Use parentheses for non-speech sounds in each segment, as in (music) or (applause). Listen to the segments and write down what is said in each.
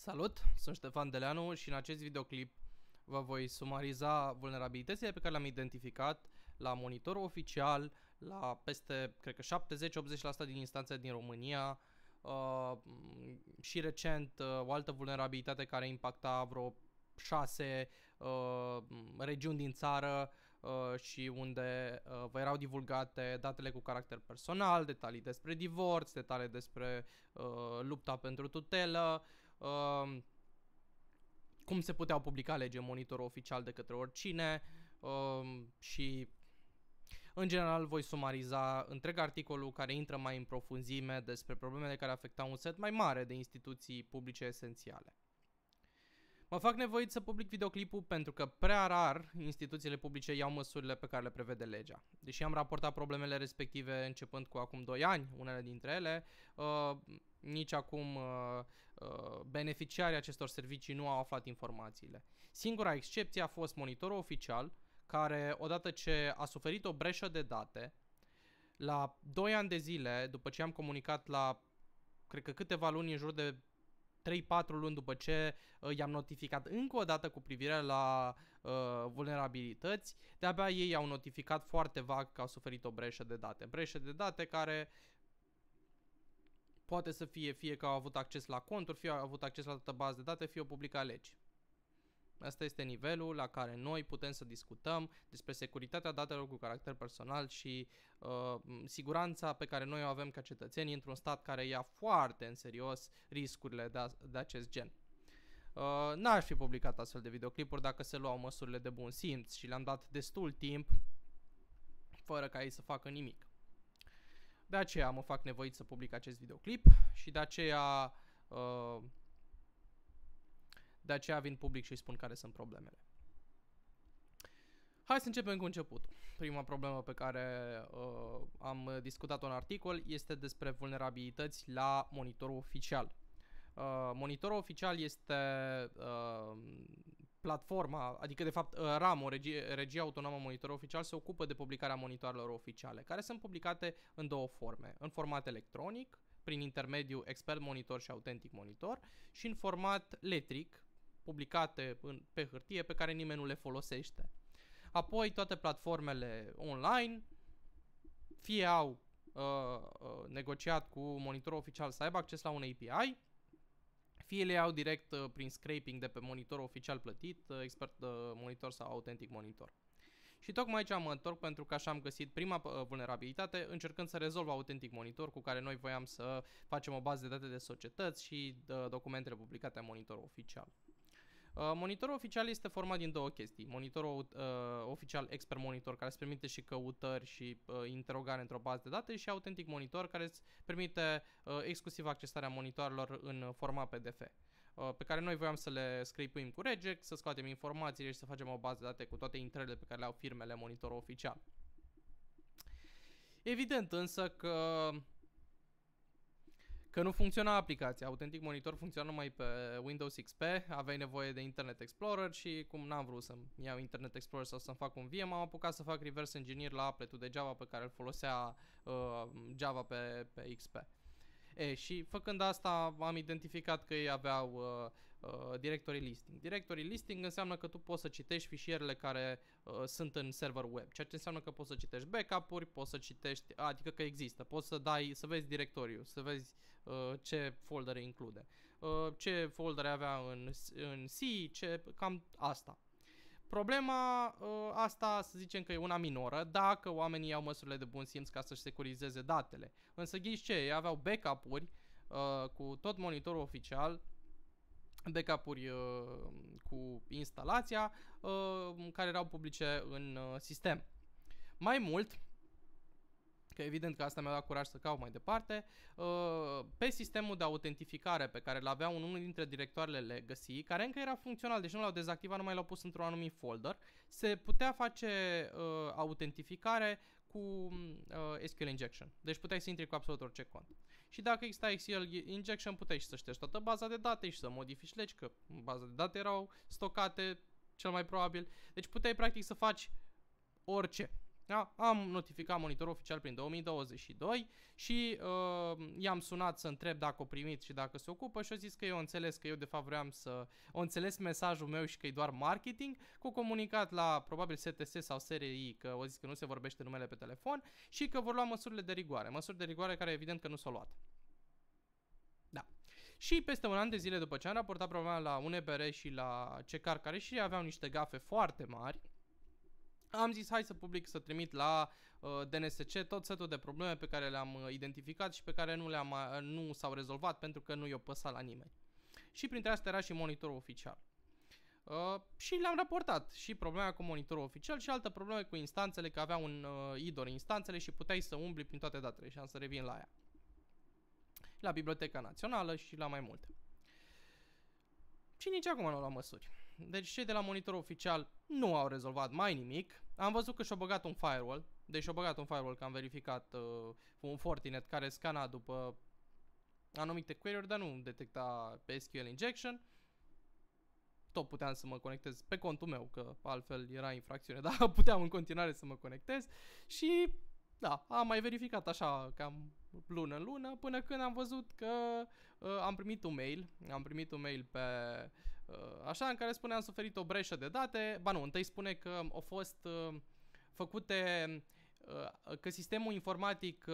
Salut, sunt Ștefan Deleanu și în acest videoclip vă voi sumariza vulnerabilitățile pe care le-am identificat la monitor oficial, la peste, cred că 70-80% din instanțe din România uh, și recent uh, o altă vulnerabilitate care impacta vreo 6 uh, regiuni din țară uh, și unde uh, vă erau divulgate datele cu caracter personal, detalii despre divorț, detalii despre uh, lupta pentru tutelă, uh, cum se puteau publica lege în monitorul oficial de către oricine uh, și în general voi sumariza întreg articolul care intră mai în profunzime despre problemele care afectau un set mai mare de instituții publice esențiale. Mă fac nevoit să public videoclipul pentru că prea rar instituțiile publice iau măsurile pe care le prevede legea. Deși am raportat problemele respective începând cu acum 2 ani, unele dintre ele, uh, nici acum uh, Uh, beneficiarii acestor servicii nu au aflat informațiile. Singura excepție a fost monitorul oficial, care odată ce a suferit o breșă de date, la 2 ani de zile, după ce am comunicat la, cred că câteva luni, în jur de 3-4 luni după ce uh, i-am notificat încă o dată cu privire la uh, vulnerabilități, de-abia ei au notificat foarte vag că au suferit o breșă de date. Breșă de date care Poate să fie fie că au avut acces la conturi, fie au avut acces la toată bază de date, fie au publicat legi. Asta este nivelul la care noi putem să discutăm despre securitatea datelor cu caracter personal și uh, siguranța pe care noi o avem ca cetățeni într-un stat care ia foarte în serios riscurile de, a, de acest gen. Uh, n-aș fi publicat astfel de videoclipuri dacă se luau măsurile de bun simț și le-am dat destul timp fără ca ei să facă nimic. De aceea mă fac nevoit să public acest videoclip și de aceea, uh, de aceea vin public și îi spun care sunt problemele. Hai să începem cu începutul. Prima problemă pe care uh, am discutat-o în articol este despre vulnerabilități la monitorul oficial. Uh, monitorul oficial este uh, platforma, adică de fapt uh, RAMO, regie, regia autonomă monitor oficial, se ocupă de publicarea monitoarelor oficiale, care sunt publicate în două forme, în format electronic, prin intermediul Expert Monitor și Authentic Monitor și în format letric, publicate în, pe hârtie pe care nimeni nu le folosește. Apoi toate platformele online fie au uh, uh negociat cu monitorul oficial să aibă acces la un API fie le iau direct uh, prin scraping de pe monitor oficial plătit, uh, expert uh, monitor sau autentic monitor. Și tocmai aici mă întorc pentru că așa am găsit prima vulnerabilitate, încercând să rezolv autentic monitor cu care noi voiam să facem o bază de date de societăți și documentele publicate a monitorul oficial. Uh, monitorul oficial este format din două chestii. Monitorul uh, oficial expert monitor care îți permite și căutări și uh, interogare într-o bază de date și autentic monitor care îți permite uh, exclusiv accesarea monitoarelor în format PDF uh, pe care noi voiam să le scripuim cu Regex, să scoatem informațiile și să facem o bază de date cu toate intrările pe care le au firmele monitorul oficial. Evident însă că că nu funcționa aplicația. Autentic Monitor funcționa numai pe Windows XP, aveai nevoie de Internet Explorer și cum n-am vrut să-mi iau Internet Explorer sau să-mi fac un VM, m-am apucat să fac reverse engineer la apple de Java pe care îl folosea uh, Java pe, pe XP. E, și făcând asta am identificat că ei aveau uh, uh, directory listing. Directory listing înseamnă că tu poți să citești fișierele care uh, sunt în server web, ceea ce înseamnă că poți să citești backup-uri, poți să citești, adică că există, poți să dai, să vezi directoriu, să vezi Uh, ce foldere include, uh, ce foldere avea în, în C, ce, cam asta. Problema uh, asta să zicem că e una minoră dacă oamenii iau măsurile de bun simț ca să-și securizeze datele. Însă ghiși ce, ei aveau backup-uri cu tot monitorul oficial, backup-uri uh, cu instalația uh, care erau publice în uh, sistem. Mai mult, că evident că asta mi-a dat curaj să caut mai departe, uh, pe sistemul de autentificare pe care l-avea un unul dintre directoarele legacy, care încă era funcțional, deci nu l-au dezactivat, numai l-au pus într-un anumit folder, se putea face uh, autentificare cu mm, uh, SQL Injection. Deci puteai să intri cu absolut orice cont. Și dacă exista SQL Injection, puteai și să ștergi toată baza de date și să modifici legi, că baza de date erau stocate, cel mai probabil. Deci puteai practic să faci orice da? Am notificat monitorul oficial prin 2022 și uh, i-am sunat să întreb dacă o primit și dacă se ocupă și a zis că eu înțeles că eu de fapt vreau să... O înțeles mesajul meu și că e doar marketing, cu comunicat la probabil STS sau SRI că o zis că nu se vorbește numele pe telefon și că vor lua măsurile de rigoare. Măsuri de rigoare care evident că nu s-au luat. Da. Și peste un an de zile după ce am raportat problema la UNBR și la CECAR, care și aveau niște gafe foarte mari, am zis hai să public, să trimit la uh, DNSC tot setul de probleme pe care le-am uh, identificat și pe care nu, le-am, uh, nu s-au rezolvat pentru că nu i-o păsa la nimeni. Și printre astea era și monitorul oficial. Uh, și le-am raportat și problema cu monitorul oficial și altă probleme cu instanțele, că avea un uh, idor instanțele și puteai să umbli prin toate datele și am să revin la ea. La Biblioteca Națională și la mai multe. Și nici acum nu am luat măsuri. Deci cei de la monitor oficial nu au rezolvat mai nimic. Am văzut că și-au băgat un firewall. Deci și-au băgat un firewall, că am verificat uh, un Fortinet care scana după anumite query dar nu detecta SQL injection. Tot puteam să mă conectez pe contul meu, că altfel era infracțiune, (laughs) dar puteam în continuare să mă conectez. Și da, am mai verificat așa cam lună în lună, până când am văzut că uh, am primit un mail, am primit un mail pe Uh, așa, în care spune am suferit o breșă de date. Ba nu, întâi spune că au fost uh, făcute, uh, că sistemul informatic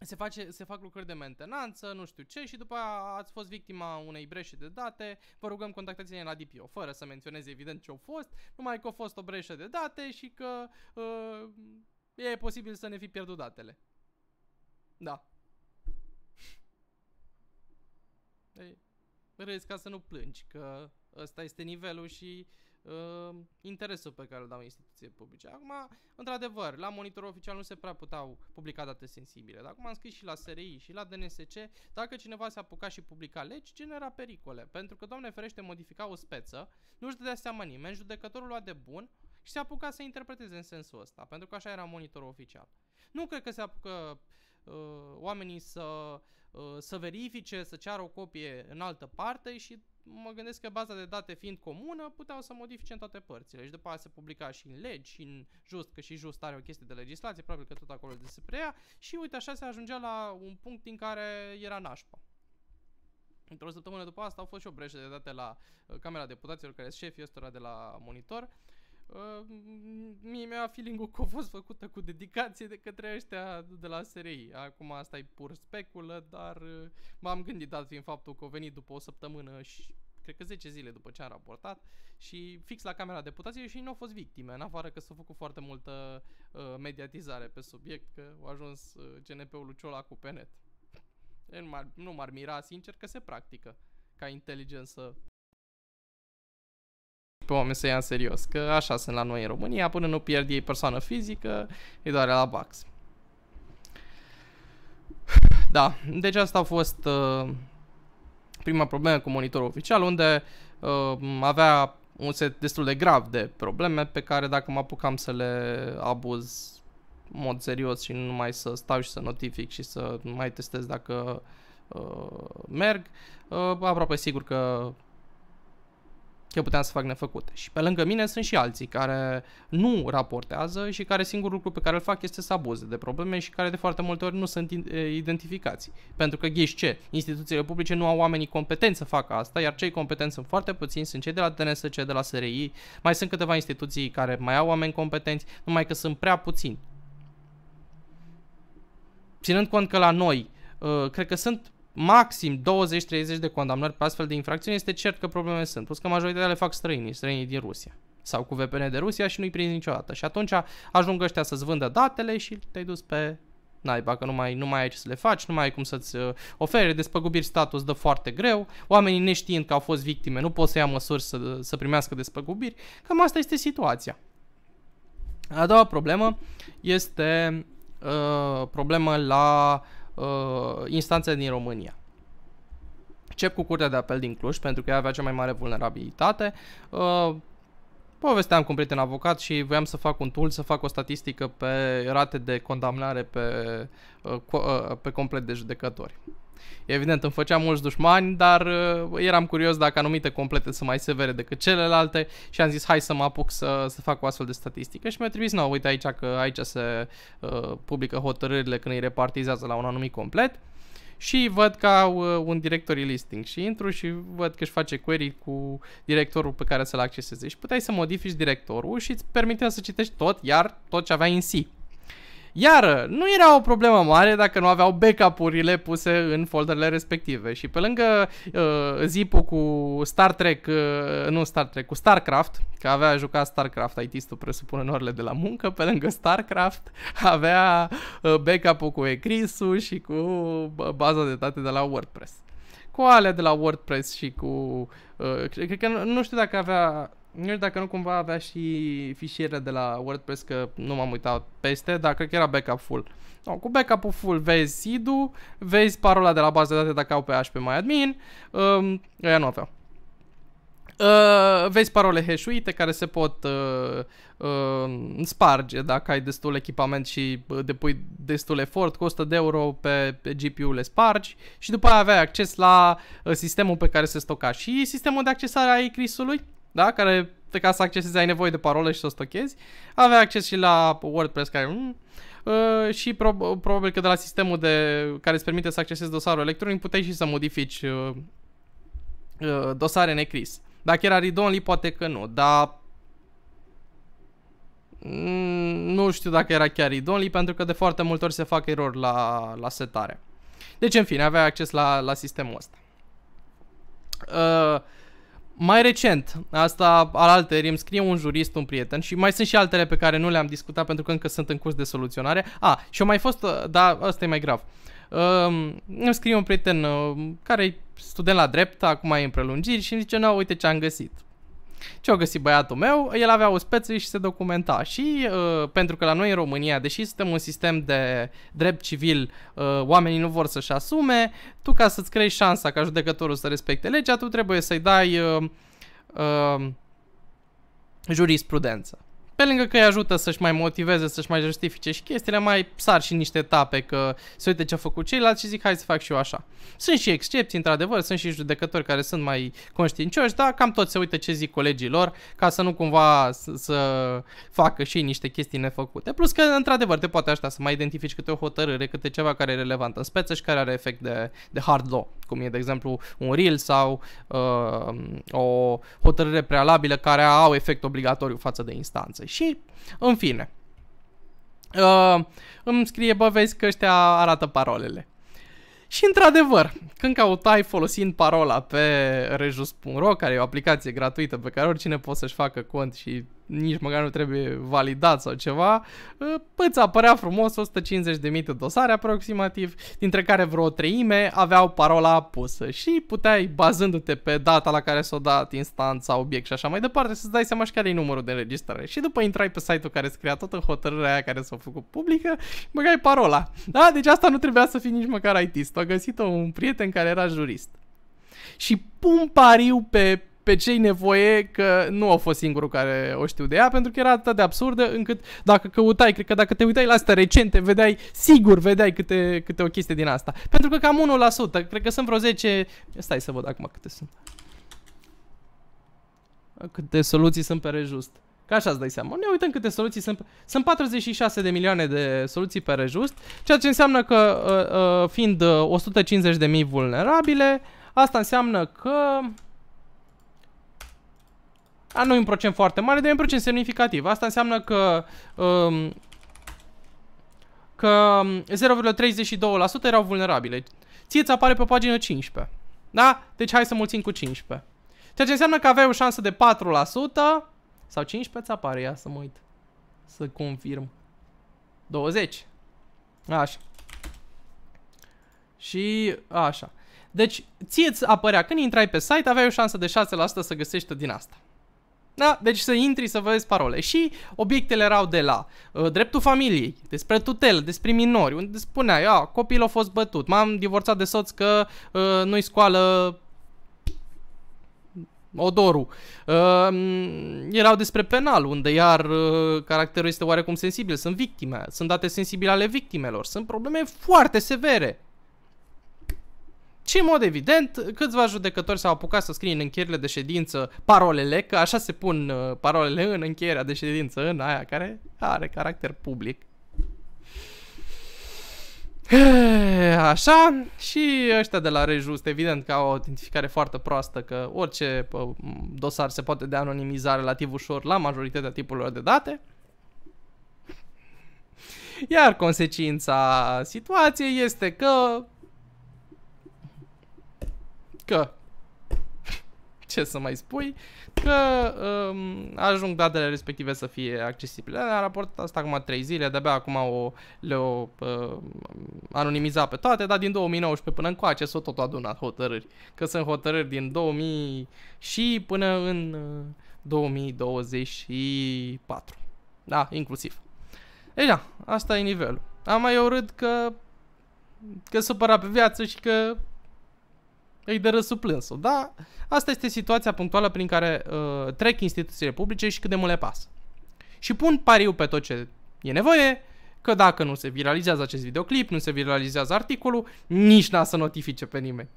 se, face, se fac lucruri de mentenanță, nu știu ce, și după aia ați fost victima unei breșe de date, vă rugăm contactați-ne la DPO, fără să menționeze evident ce au fost, numai că a fost o breșă de date și că uh, e posibil să ne fi pierdut datele. Da. Ei râzi ca să nu plângi, că ăsta este nivelul și uh, interesul pe care îl dau instituție publice. Acum, într-adevăr, la monitorul oficial nu se prea puteau publica date sensibile, dar acum am scris și la SRI și la DNSC, dacă cineva se apuca și publica legi, genera pericole, pentru că, doamne ferește, modifica o speță, nu-și dădea seama nimeni, judecătorul lua de bun și se apuca să interpreteze în sensul ăsta, pentru că așa era monitorul oficial. Nu cred că se apucă uh, oamenii să Uh, să verifice, să ceară o copie în altă parte și mă gândesc că baza de date fiind comună, puteau să modifice în toate părțile și după aceea se publica și în legi și în just, că și just are o chestie de legislație, probabil că tot acolo se preia. și uite așa se ajungea la un punct din care era nașpa. Într-o săptămână după asta au fost și o breșă de date la uh, Camera Deputaților, care este șefii ăstora de la monitor, uh, Uh, mie mi-a feeling-ul că a fost făcută cu dedicație de către ăștia de la SRI. Acum asta e pur speculă, dar uh, m-am gândit dat fiind faptul că a venit după o săptămână și cred că 10 zile după ce am raportat și fix la Camera deputației și nu au fost victime, în afară că s-a făcut foarte multă uh, mediatizare pe subiect, că a ajuns uh, GNP-ul Luciola cu pe Nu m-ar, nu m-ar mira, sincer, că se practică ca inteligență pe oameni să ia în serios, că așa sunt la noi în România, până nu pierd ei persoană fizică, e doar la bax. Da, deci asta a fost uh, prima problemă cu monitorul oficial, unde uh, avea un set destul de grav de probleme pe care dacă mă apucam să le abuz în mod serios și nu mai să stau și să notific și să mai testez dacă uh, merg, uh, aproape sigur că ce puteam să fac nefăcut. Și pe lângă mine sunt și alții care nu raportează și care singurul lucru pe care îl fac este să abuze de probleme și care de foarte multe ori nu sunt identificați. Pentru că ghiși ce? Instituțiile publice nu au oamenii competenți să facă asta, iar cei competenți sunt foarte puțini, sunt cei de la cei de la SRI, mai sunt câteva instituții care mai au oameni competenți, numai că sunt prea puțini. Ținând cont că la noi, uh, cred că sunt maxim 20-30 de condamnări pe astfel de infracțiuni, este cert că probleme sunt. Plus că majoritatea le fac străinii, străinii din Rusia sau cu VPN de Rusia și nu-i prinzi niciodată. Și atunci ajung ăștia să-ți vândă datele și te-ai dus pe naiba, că nu mai, nu mai ai ce să le faci, nu mai ai cum să-ți uh, oferi, despăgubiri status dă foarte greu, oamenii neștiind că au fost victime nu pot să ia măsuri să, să primească despăgubiri, cam asta este situația. A doua problemă este uh, problemă la uh, uh, instanțe din România. Încep cu Curtea de Apel din Cluj, pentru că ea avea cea mai mare vulnerabilitate. Uh, povesteam cu un prieten avocat și voiam să fac un tool, să fac o statistică pe rate de condamnare pe, uh, uh pe complet de judecători. Evident, îmi făceam mulți dușmani, dar uh, eram curios dacă anumite complete sunt mai severe decât celelalte și am zis hai să mă apuc să, să fac o astfel de statistică și mi-a trimis, nu, uite aici că aici se uh, publică hotărârile când îi repartizează la un anumit complet și văd că au uh, un directory listing și intru și văd că își face query cu directorul pe care să-l acceseze și puteai să modifici directorul și îți permitea să citești tot, iar tot ce aveai în C. Iar nu era o problemă mare dacă nu aveau backup-urile puse în folderele respective și pe lângă uh, zip cu Star Trek, uh, nu Star Trek, cu StarCraft, că avea jucat StarCraft, IT-stul presupun în orele de la muncă, pe lângă StarCraft avea uh, backup-ul cu ecris și cu baza de date de la WordPress. Cu alea de la WordPress și cu... Uh, cred că nu, nu știu dacă avea nu știu dacă nu cumva avea și fișiere de la WordPress, că nu m-am uitat peste, dar cred că era backup full. No, cu backup full vezi seed vezi parola de la bază de date dacă au HP mai admin, um, aia nu aveau. Uh, vezi parole hashuite care se pot uh, uh, sparge dacă ai destul echipament și uh, depui destul efort, costă de euro pe, pe GPU le spargi și după aia aveai acces la uh, sistemul pe care se stoca și sistemul de accesare a ecris da? care de ca să accesezi ai nevoie de parole și să o stochezi. Avea acces și la WordPress care... Mm, Uh, și prob- probabil că de la sistemul de, care îți permite să accesezi dosarul electronic puteai și să modifici uh, uh, dosare necris. Dacă era read only, poate că nu, dar mm, nu știu dacă era chiar read only, pentru că de foarte multe ori se fac erori la, la setare. Deci, în fine, avea acces la, la sistemul ăsta. Uh, mai recent, asta al alteri, îmi scrie un jurist, un prieten și mai sunt și altele pe care nu le-am discutat pentru că încă sunt în curs de soluționare. A, și o mai fost, da, asta e mai grav. Uh, îmi scrie un prieten uh, care e student la drept, acum e în prelungiri și îmi zice, nu, uite ce am găsit. Ce-a găsit băiatul meu? El avea o speță și se documenta și uh, pentru că la noi în România, deși suntem un sistem de drept civil, uh, oamenii nu vor să-și asume, tu ca să-ți crești șansa ca judecătorul să respecte legea, tu trebuie să-i dai uh, uh, jurisprudență pe lângă că îi ajută să-și mai motiveze, să-și mai justifice și chestiile, mai sar și niște etape că se uite ce a făcut ceilalți și zic hai să fac și eu așa. Sunt și excepții, într-adevăr, sunt și judecători care sunt mai conștiincioși, dar cam tot se uită ce zic colegii lor ca să nu cumva să, să facă și ei niște chestii nefăcute. Plus că, într-adevăr, te poate așa să mai identifici câte o hotărâre, câte ceva care e relevant în speță și care are efect de, de hard law cum e de exemplu un reel sau uh, o hotărâre prealabilă care au efect obligatoriu față de instanță. Și în fine, uh, îmi scrie, bă, vezi că ăștia arată parolele. Și într-adevăr, când cautai folosind parola pe rejus.ro, care e o aplicație gratuită pe care oricine poate să-și facă cont și nici măcar nu trebuie validat sau ceva, ă, îți apărea frumos 150.000 de dosare aproximativ, dintre care vreo treime aveau parola pusă și puteai, bazându-te pe data la care s-o dat instanța, obiect și așa mai departe, să-ți dai seama și care e numărul de înregistrare. Și după intrai pe site-ul care scria toată hotărârea aia care s-a făcut publică, băgai parola. Da? Deci asta nu trebuia să fii nici măcar it -ist. a găsit-o un prieten care era jurist. Și pun pariu pe pe cei nevoie că nu au fost singurul care o știu de ea, pentru că era atât de absurdă încât dacă căutai, cred că dacă te uitai la asta recente, vedeai, sigur vedeai câte, câte o chestie din asta. Pentru că cam 1%, cred că sunt vreo 10, stai să văd acum câte sunt. Câte soluții sunt pe rejust. Ca așa îți dai seama. Ne uităm câte soluții sunt. Sunt 46 de milioane de soluții pe rejust, ceea ce înseamnă că uh, uh, fiind 150 uh, de mii vulnerabile, asta înseamnă că a, nu e un procent foarte mare, dar e un procent semnificativ. Asta înseamnă că... Um, că 0,32% um, erau vulnerabile. Ție ți apare pe pagina 15. Da? Deci hai să mulțim cu 15. Ceea ce înseamnă că aveai o șansă de 4% sau 15 ți apare, ia să mă uit. Să confirm. 20. Așa. Și așa. Deci, ție ți apărea, când intrai pe site, aveai o șansă de 6% să găsești din asta. Da? Deci să intri să vezi parole. Și obiectele erau de la uh, dreptul familiei, despre tutelă, despre minori, unde spunea, ia, copilul a fost bătut, m-am divorțat de soț că uh, nu-i scoală odorul. Uh, um, erau despre penal, unde iar uh, caracterul este oarecum sensibil, sunt victime, sunt date sensibile ale victimelor, sunt probleme foarte severe și în mod evident, câțiva judecători s-au apucat să scrie în încheierile de ședință parolele, că așa se pun uh, parolele în încheierea de ședință, în aia care are caracter public. (sighs) Așa, și ăștia de la Rejust, evident că au o autentificare foarte proastă, că orice dosar se poate de anonimiza relativ ușor la majoritatea tipurilor de date. Iar consecința situației este că că (laughs) ce să mai spui, că um, ajung datele respective să fie accesibile. În raport asta acum 3 zile, de-abia acum o, le-o uh, um, anonimizat pe toate, dar din 2019 până încoace s-au tot adunat hotărâri. Că sunt hotărâri din 2000 și până în uh, 2024. Da, inclusiv. Ei da, asta e nivelul. Am mai urât că că supăra pe viață și că îi dă răsuplânsul. Da, asta este situația punctuală prin care uh, trec instituțiile publice și cât de mult le pasă. Și pun pariu pe tot ce e nevoie, că dacă nu se viralizează acest videoclip, nu se viralizează articolul, nici n-a să notifice pe nimeni.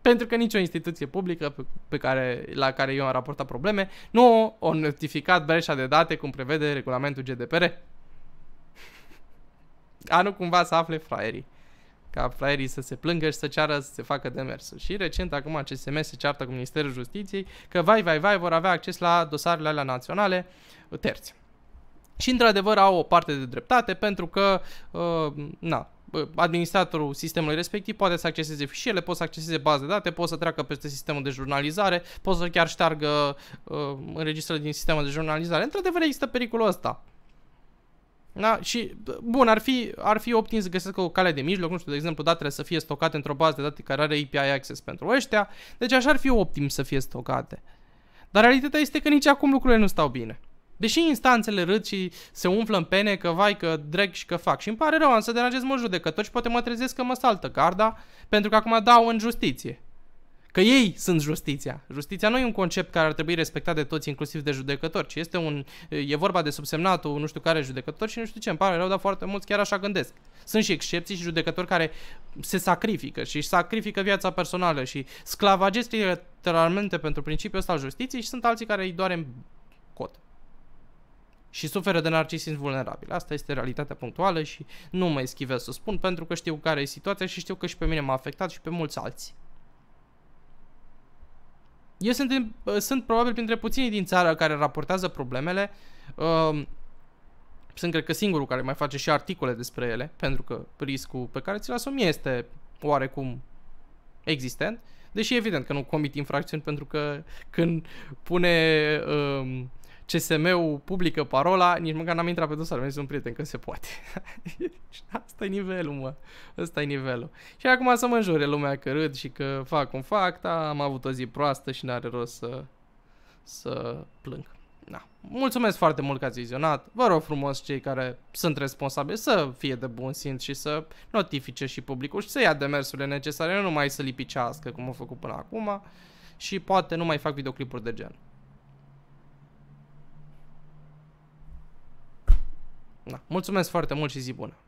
Pentru că nicio instituție publică pe, pe care, la care eu am raportat probleme nu o notificat breșa de date cum prevede regulamentul GDPR. A (laughs) nu cumva să afle fraierii ca fraierii să se plângă și să ceară să se facă demersul. Și recent, acum, CSM se ceartă cu Ministerul Justiției că, vai, vai, vai, vor avea acces la dosarele alea naționale uh, terți. Și, într-adevăr, au o parte de dreptate pentru că, uh, na, uh, administratorul sistemului respectiv poate să acceseze fișiele, poate să acceseze baze de date, poate să treacă peste sistemul de jurnalizare, poate să chiar șteargă uh, înregistrări din sistemul de jurnalizare. Într-adevăr, există pericolul ăsta. Da? Și, bun, ar fi, ar fi optim să găsesc o cale de mijloc, nu știu, de exemplu, datele să fie stocate într-o bază de date care are API access pentru ăștia, deci așa ar fi optim să fie stocate. Dar realitatea este că nici acum lucrurile nu stau bine. Deși instanțele râd și se umflă în pene că vai, că drag și că fac. Și îmi pare rău, am să deranjez mult judecători și poate mă trezesc că mă saltă garda, pentru că acum dau în justiție. Că ei sunt justiția. Justiția nu e un concept care ar trebui respectat de toți, inclusiv de judecători, ci este un, e vorba de subsemnatul nu știu care judecător și nu știu ce. Îmi pare rău, dar foarte mulți chiar așa gândesc. Sunt și excepții și judecători care se sacrifică și își sacrifică viața personală și sclavagesc literalmente pentru principiul ăsta al justiției și sunt alții care îi doare în cot și suferă de narcisism vulnerabil. Asta este realitatea punctuală și nu mă eschivez să spun pentru că știu care e situația și știu că și pe mine m-a afectat și pe mulți alții. Eu sunt, sunt probabil printre puținii din țară care raportează problemele. Ehm, sunt, cred că, singurul care mai face și articole despre ele, pentru că riscul pe care ți-l asumi este oarecum existent. Deși evident că nu comit infracțiuni pentru că când pune ehm, CSM-ul publică parola, nici măcar n-am intrat pe dosar, mi-a zis un prieten că se poate. (laughs) asta e nivelul, mă. Asta e nivelul. Și acum să mă înjure lumea că râd și că fac cum fac, dar am avut o zi proastă și n-are rost să, să plâng. Na. Mulțumesc foarte mult că ați vizionat. Vă rog frumos cei care sunt responsabili să fie de bun simț și să notifice și publicul și să ia demersurile necesare, nu numai să lipicească cum au făcut până acum și poate nu mai fac videoclipuri de gen. Da. Mulțumesc foarte mult și zi bună!